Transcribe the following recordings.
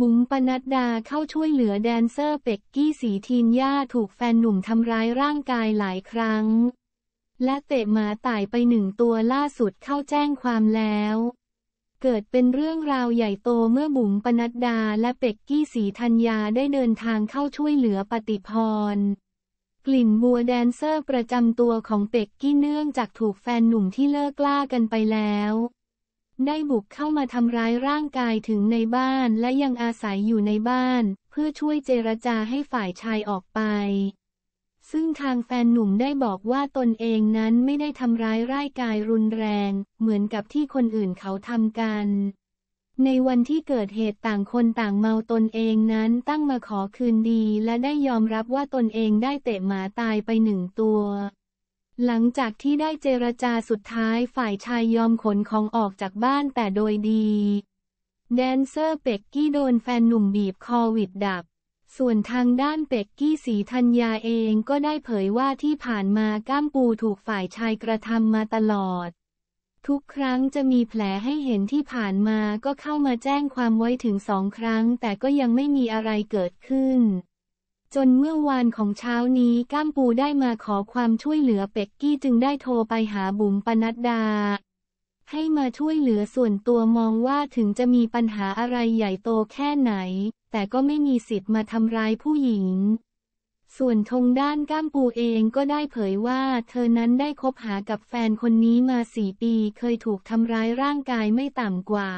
บุ๋มปนัดดาเข้าช่วยเหลือแดนเซอร์ เป็กกี้สีทีนย่าถูกแฟนหนุ่มทำร้ายร่างกายหลายครั้ง และเตะหมาตายไปหนึ่งตัวล่าสุดเข้าแจ้งความแล้ว เกิดเป็นเรื่องราวใหญ่โตเมื่อบุ๋มปนัดดาและเป็กกี้สีธัญญาได้เดินทางเข้าช่วยเหลือปฏิพรกลิ่นบัวแดนเซอร์ประจำตัวของเป็กกี้เนื่องจากถูกแฟนหนุ่มที่เลิกกล้ากันไปแล้วได้บุกเข้ามาทำร้ายร่างกายถึงในบ้านและยังอาศัยอยู่ในบ้าน เพื่อช่วยเจรจาให้ฝ่ายชายออกไป ซึ่งทางแฟนหนุ่มได้บอกว่าตนเองนั้นไม่ได้ทำร้ายร่างกายรุนแรง เหมือนกับที่คนอื่นเขาทำกัน ในวันที่เกิดเหตุต่างคนต่างเมาตนเองนั้นตั้งมาขอคืนดีและได้ยอมรับว่าตนเองได้เตะหมาตายไปหนึ่งตัวหลังจากที่ได้เจรจาสุดท้ายฝ่ายชายยอมขนของออกจากบ้านแต่โดยดี แดนเซอร์เป็กกี้โดนแฟนหนุ่มบีบคอวิดดับ ส่วนทางด้านเป็กกี้สีธัญญาเองก็ได้เผยว่าที่ผ่านมาก้ามปูถูกฝ่ายชายกระทำมาตลอด ทุกครั้งจะมีแผลให้เห็นที่ผ่านมาก็เข้ามาแจ้งความไว้ถึงสองครั้งแต่ก็ยังไม่มีอะไรเกิดขึ้นจนเมื่อวานของเช้านี้ก้ามปูได้มาขอความช่วยเหลือเป็กกี้จึงได้โทรไปหาบุ๋มปนัดดา ให้มาช่วยเหลือส่วนตัวมองว่าถึงจะมีปัญหาอะไรใหญ่โตแค่ไหน แต่ก็ไม่มีสิทธิ์มาทำร้ายผู้หญิง ส่วนทงด้านก้ามปูเองก็ได้เผยว่าเธอนั้นได้คบหากับแฟนคนนี้มาสี่ปีเคยถูกทำร้ายร่างกายไม่ต่ำกว่า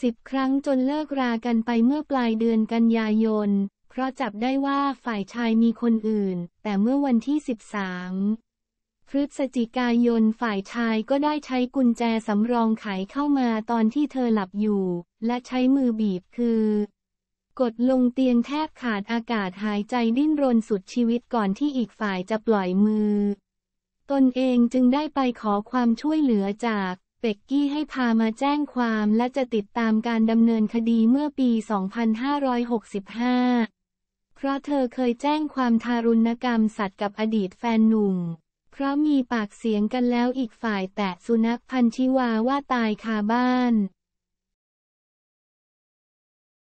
สิบครั้งจนเลิกรากันไปเมื่อปลายเดือนกันยายนเพราะจับได้ว่าฝ่ายชายมีคนอื่น แต่เมื่อวันที่ 13 พฤศจิกายน ฝ่ายชายก็ได้ใช้กุญแจสำรองไขเข้ามาตอนที่เธอหลับอยู่ และใช้มือบีบคือ กดลงเตียงแทบขาดอากาศหายใจดิ้นรนสุดชีวิตก่อนที่อีกฝ่ายจะปล่อยมือ ตนเองจึงได้ไปขอความช่วยเหลือจาก เป็กกี้ให้พามาแจ้งความและจะติดตามการดำเนินคดีเมื่อปี 2565เพราะเธอเคยแจ้งความทารุณกรรมสัตว์กับอดีตแฟนหนุ่มเพราะมีปากเสียงกันแล้วอีกฝ่ายแตะสุนัขพันธิวาว่าตายคาบ้าน